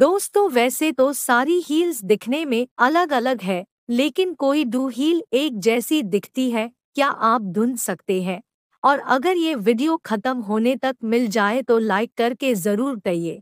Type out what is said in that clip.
दोस्तों वैसे तो सारी हील्स दिखने में अलग अलग है लेकिन कोई दो हील एक जैसी दिखती है क्या आप ढूंढ सकते हैं और अगर ये वीडियो खत्म होने तक मिल जाए तो लाइक करके जरूर कहिए